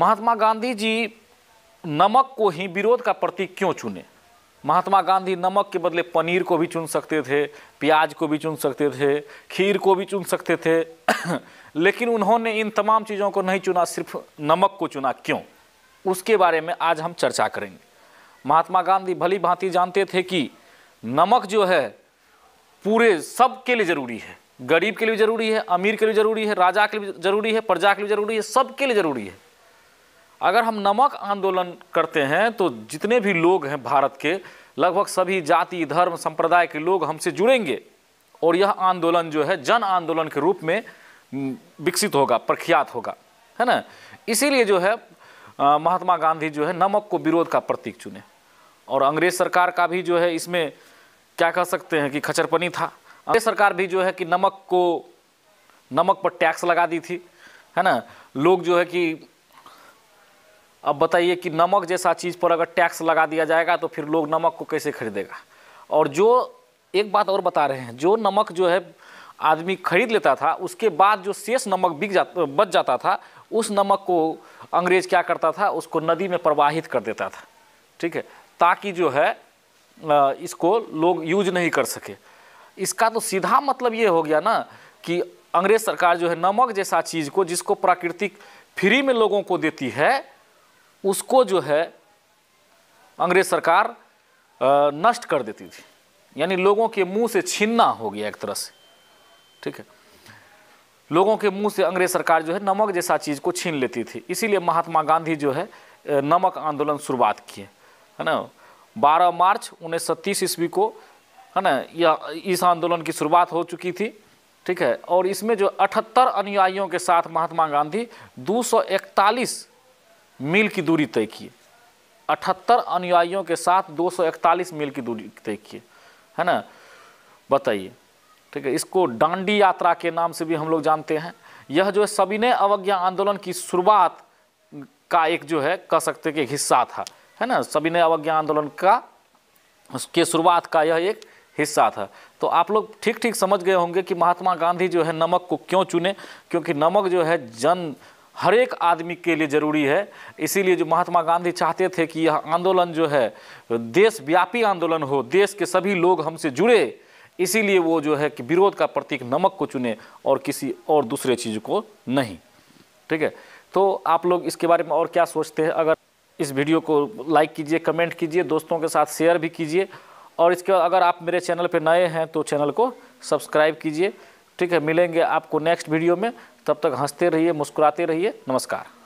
महात्मा गांधी जी नमक को ही विरोध का प्रतीक क्यों चुने महात्मा गांधी नमक के बदले पनीर को भी चुन सकते थे प्याज को भी चुन सकते थे खीर को भी चुन सकते थे लेकिन उन्होंने इन तमाम चीज़ों को नहीं चुना सिर्फ नमक को चुना क्यों उसके बारे में आज हम चर्चा करेंगे महात्मा गांधी भली भांति जानते थे कि नमक जो है पूरे सब के लिए ज़रूरी है गरीब के लिए ज़रूरी है अमीर के लिए ज़रूरी है राजा के लिए ज़रूरी है प्रजा के लिए ज़रूरी है सब के लिए ज़रूरी है अगर हम नमक आंदोलन करते हैं तो जितने भी लोग हैं भारत के लगभग सभी जाति धर्म संप्रदाय के लोग हमसे जुड़ेंगे और यह आंदोलन जो है जन आंदोलन के रूप में विकसित होगा प्रख्यात होगा है ना इसीलिए जो है महात्मा गांधी जो है नमक को विरोध का प्रतीक चुने और अंग्रेज सरकार का भी जो है इसमें क्या कह सकते हैं कि खचरपनी था अंग्रेज सरकार भी जो है कि नमक को नमक पर टैक्स लगा दी थी है ना लोग जो है कि अब बताइए कि नमक जैसा चीज़ पर अगर टैक्स लगा दिया जाएगा तो फिर लोग नमक को कैसे खरीदेगा और जो एक बात और बता रहे हैं जो नमक जो है आदमी खरीद लेता था उसके बाद जो शेष नमक बिक जा बच जाता था उस नमक को अंग्रेज क्या करता था उसको नदी में प्रवाहित कर देता था ठीक है ताकि जो है इसको लोग यूज नहीं कर सके इसका तो सीधा मतलब ये हो गया ना कि अंग्रेज सरकार जो है नमक जैसा चीज़ को जिसको प्राकृतिक फ्री में लोगों को देती है उसको जो है अंग्रेज सरकार नष्ट कर देती थी यानी लोगों के मुंह से छीनना हो गया एक तरह से ठीक है लोगों के मुंह से अंग्रेज सरकार जो है नमक जैसा चीज़ को छीन लेती थी इसीलिए महात्मा गांधी जो है नमक आंदोलन शुरुआत किए है ना बारह मार्च उन्नीस सौ तीस ईस्वी को है ना यह इस आंदोलन की शुरुआत हो चुकी थी ठीक है और इसमें जो अठहत्तर अनुयायियों के साथ महात्मा गांधी 241 मील की दूरी तय किए अठहत्तर अनुयायियों के साथ 241 मील की दूरी तय किए है ना बताइए ठीक है इसको डांडी यात्रा के नाम से भी हम लोग जानते हैं यह जो है सविनय अवज्ञा आंदोलन की शुरुआत का एक जो है कह सकते कि एक हिस्सा था है ना सविनय अवज्ञा आंदोलन का उसके शुरुआत का यह एक हिस्सा था तो आप लोग ठीक ठीक समझ गए होंगे कि महात्मा गांधी जो है नमक को क्यों चुने क्योंकि नमक जो है जन हर एक आदमी के लिए ज़रूरी है इसीलिए जो महात्मा गांधी चाहते थे कि यह आंदोलन जो है देशव्यापी आंदोलन हो देश के सभी लोग हमसे जुड़े इसीलिए वो जो है कि विरोध का प्रतीक नमक को चुने और किसी और दूसरे चीज़ को नहीं ठीक है तो आप लोग इसके बारे में और क्या सोचते हैं अगर इस वीडियो को लाइक कीजिए कमेंट कीजिए दोस्तों के साथ शेयर भी कीजिए और इसके अगर आप मेरे चैनल पर नए हैं तो चैनल को सब्सक्राइब कीजिए ठीक है मिलेंगे आपको नेक्स्ट वीडियो में तब तक हंसते रहिए मुस्कुराते रहिए नमस्कार